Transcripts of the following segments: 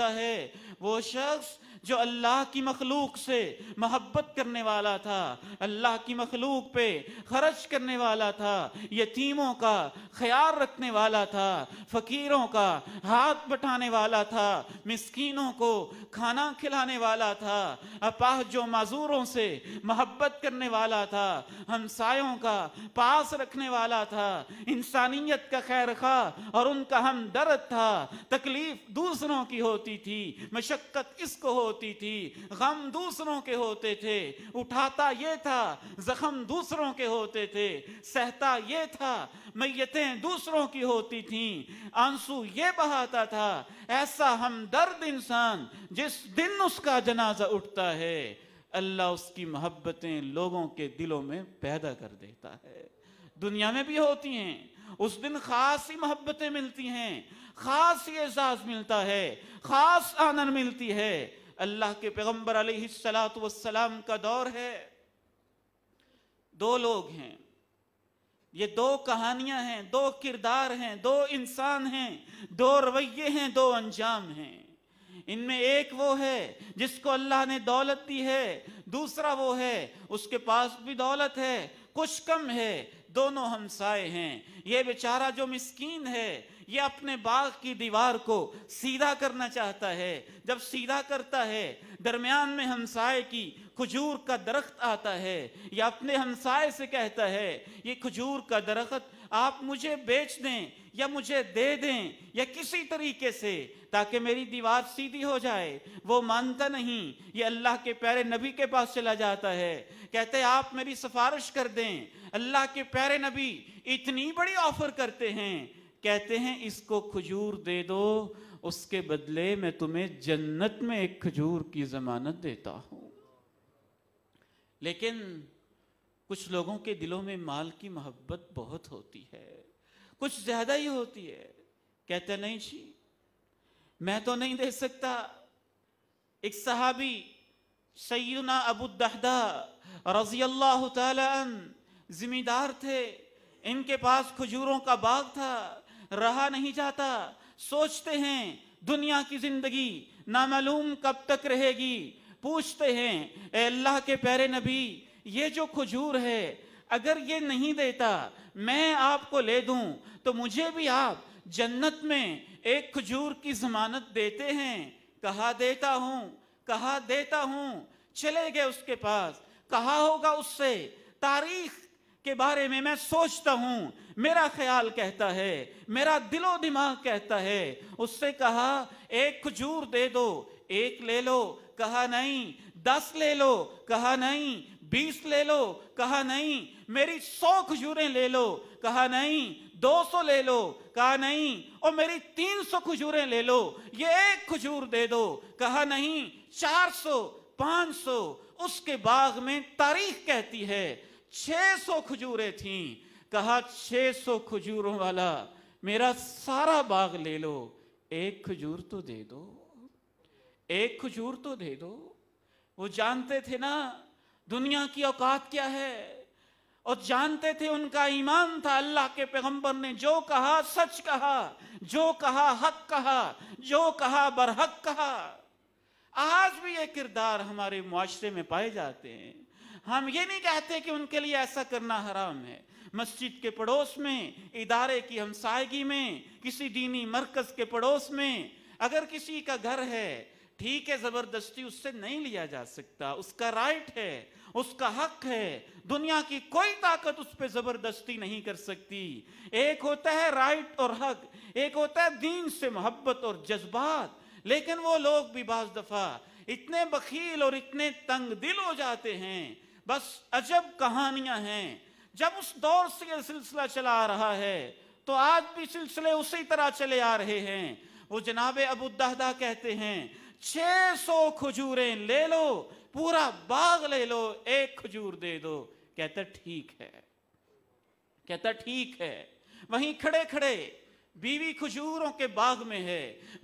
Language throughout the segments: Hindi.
है वो शख्स जो अल्लाह की मखलूक से मोहब्बत करने वाला था अल्लाह की मखलूक पे खर्च करने वाला था यतीमों का ख्याल रखने वाला था फ़कीरों का हाथ बटाने वाला था मिसकीनों को खाना खिलाने वाला था अपाह जो मज़ूरों से मोहब्बत करने वाला था हमसायों का पास रखने वाला था इंसानियत का खैर खा और उनका हम दर्द था तकलीफ दूसरों की होती होती थी मशक्क़त इसको होती थी गम दूसरों के होते थे उठाता ये था जख्म दूसरों के होते थे सहता ये था मैयतें दूसरों की होती थीं आंसू ये बहाता था ऐसा हमदर्द इंसान जिस दिन उसका जनाजा उठता है अल्लाह उसकी मोहब्बतें लोगों के दिलों में पैदा कर देता है दुनिया में भी होती हैं उस दिन खास ही मोहब्बतें मिलती हैं खास ही एहसास मिलता है खास आनंद मिलती है अल्लाह के पैगम्बर सलात का दौर है दो लोग हैं ये दो कहानियां हैं दो किरदार हैं दो इंसान हैं दो रवैये हैं दो अंजाम हैं इनमें एक वो है जिसको अल्लाह ने दौलत दी है दूसरा वो है उसके पास भी दौलत है कुछ कम है दोनों हमसाए हैं ये बेचारा जो मिस्कीन है ये अपने बाग की दीवार को सीधा करना चाहता है जब सीधा करता है दरमियान में हमसाए की खजूर का दरख्त आता है या अपने हमसाए से कहता है ये खजूर का दरख्त आप मुझे बेच दें या मुझे दे दें या किसी तरीके से ताकि मेरी दीवार सीधी हो जाए वो मानता नहीं ये अल्लाह के प्यारे नबी के पास चला जाता है कहते हैं आप मेरी सिफारिश कर दें अल्लाह के प्यारे नबी इतनी बड़ी ऑफर करते हैं कहते हैं इसको खजूर दे दो उसके बदले मैं तुम्हें जन्नत में एक खजूर की जमानत देता हूं लेकिन कुछ लोगों के दिलों में माल की मोहब्बत बहुत होती है कुछ ज्यादा ही होती है कहते नहीं जी मैं तो नहीं दे सकता एक सहाबी सैदना अबू दहदा रजी अल्लाह जिम्मेदार थे इनके पास खजूरों का बाग था रहा नहीं जाता सोचते हैं दुनिया की जिंदगी नामालूम कब तक रहेगी पूछते हैं अल्लाह के प्यारे नबी ये जो खजूर है अगर ये नहीं देता मैं आपको ले दूं तो मुझे भी आप जन्नत में एक खजूर की जमानत देते हैं कहा देता हूँ कहा देता हूं चले गए उसके पास कहा होगा उससे तारीख के बारे में मैं सोचता हूँ मेरा ख्याल कहता है मेरा दिलो दिमाग कहता है उससे कहा एक खजूर दे दो एक ले लो कहा नहीं दस ले लो कहा नहीं बीस ले लो कहा नहीं मेरी सौ खजूरें ले लो कहा नहीं दो सौ ले लो कहा नहीं और मेरी तीन सौ खजूरें ले लो ये एक खजूर दे दो कहा नहीं चार सौ पांच सौ उसके बाग में तारीख कहती है छह सौ खजूरें थीं कहा छह सौ खजूरों वाला मेरा सारा बाग ले लो एक खजूर तो दे दो एक खजूर तो दे दो वो जानते थे ना दुनिया की औकात क्या है और जानते थे उनका ईमान था अल्लाह के पैगंबर ने जो कहा सच कहा जो कहा हक कहा जो कहा बरहक कहा आज भी ये किरदार हमारे मुआरे में पाए जाते हैं हम ये नहीं कहते कि उनके लिए ऐसा करना हराम है मस्जिद के पड़ोस में इदारे की हमसायगी में किसी दीनी मरकज के पड़ोस में अगर किसी का घर है ठीक है जबरदस्ती उससे नहीं लिया जा सकता उसका राइट है उसका हक है दुनिया की कोई ताकत उस पर जबरदस्ती नहीं कर सकती एक होता है राइट और हक एक होता है दीन से मोहब्बत और जज्बात लेकिन वो लोग भी बाज दफा इतने बखील और इतने तंग दिल हो जाते हैं बस अजब कहानियां हैं जब उस दौर से यह सिलसिला चला आ रहा है तो आज भी सिलसिले उसी तरह चले आ रहे हैं वो जनाब अबू दहदा कहते हैं 600 खजूरें ले लो पूरा बाग ले लो एक खजूर दे दो कहता ठीक है कहता ठीक है वहीं खड़े खड़े बीवी खजूरों के बाग में है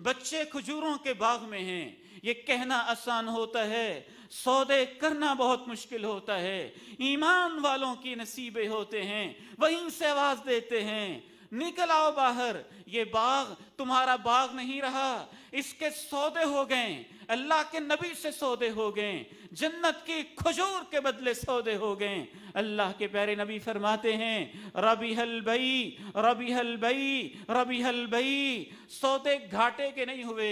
बच्चे खजूरों के बाग में हैं ये कहना आसान होता है सौदे करना बहुत मुश्किल होता है ईमान वालों की नसीबे होते हैं वहीं से आवाज देते हैं निकल आओ बाहर ये बाग तुम्हारा बाग नहीं रहा इसके सौदे हो गए अल्लाह के नबी से सौदे हो गए जन्नत की खजूर के बदले सौदे हो गए अल्लाह के प्यारे नबी फरमाते हैं रबी हल भई रबी हल भई रबी हल भई सौदे घाटे के नहीं हुए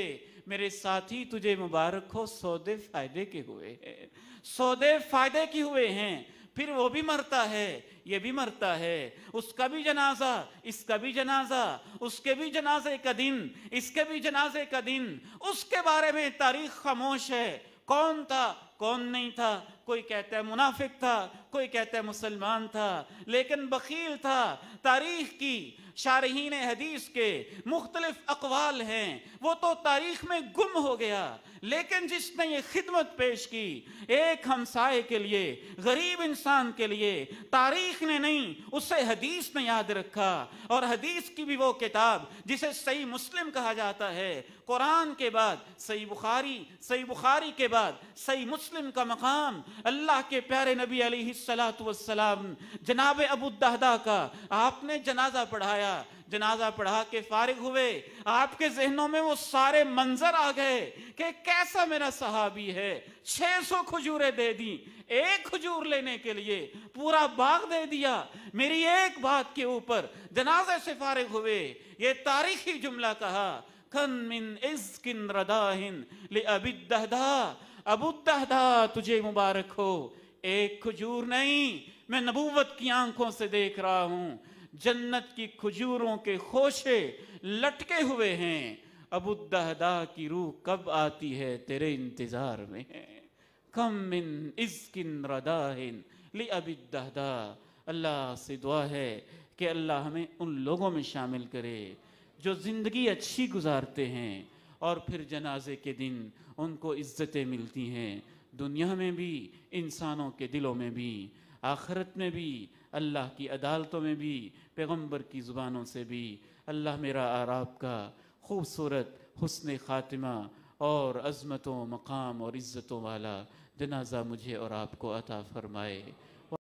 मेरे साथी तुझे मुबारक हो सौदे फायदे के हुए हैं सौदे फायदे के हुए हैं फिर वो भी मरता है ये भी मरता है उसका भी जनाजा इसका भी जनाजा उसके भी जनाजे का दिन इसके भी जनाजे का दिन उसके बारे में तारीख खामोश है कौन था कौन नहीं था कोई कहता है मुनाफिक था कोई कहता है मुसलमान था लेकिन बकील था तारीख की शारहीन हदीस के मुख्तलिफ अकवाल हैं वो तो तारीख में गुम हो गया लेकिन जिसने ये खिदमत पेश की एक हमसाए के लिए गरीब इंसान के लिए तारीख ने नहीं उसे हदीस ने याद रखा और हदीस की भी वो किताब जिसे सही मुस्लिम कहा जाता है कुरान के बाद सही बुखारी सही बुखारी के बाद सही मुस्लिम का मकाम अल्लाह के प्यारे नबी सलाम जनाब अबूदहदा का आपने जनाजा पढ़ाया जनाजा पढ़ा के फारिग हुए आपके जहनों में वो सारे मंजर आ गए कि कैसा मेरा सहाबी है 600 खजूरें दे दी एक खजूर लेने के लिए पूरा बाग दे दिया मेरी एक बात के ऊपर जनाजे से फारिग हुए ये तारीखी जुमला कहा खन मिन इज्किन रदाहिन ले अबिदहदा अबुदहदा तुझे मुबारक हो एक खजूर नहीं मैं नबूवत की आंखों से देख रहा हूँ जन्नत की खजूरों के खोशे लटके हुए हैं अबू दहदा की रूह कब आती है तेरे इंतज़ार में है कम इन इसकिन रदाहिन ली अबी दहदा अल्लाह से दुआ है कि अल्लाह हमें उन लोगों में शामिल करे जो ज़िंदगी अच्छी गुजारते हैं और फिर जनाजे के दिन उनको इज्जतें मिलती हैं दुनिया में भी इंसानों के दिलों में भी आखरत में भी अल्लाह की अदालतों में भी पैगंबर की ज़ुबानों से भी अल्लाह मेरा आराब का खूबसूरत हसन ख़ातिमा और अज़मतों मकाम और इज़्ज़तों वाला जनाजा मुझे और आपको अता फ़रमाए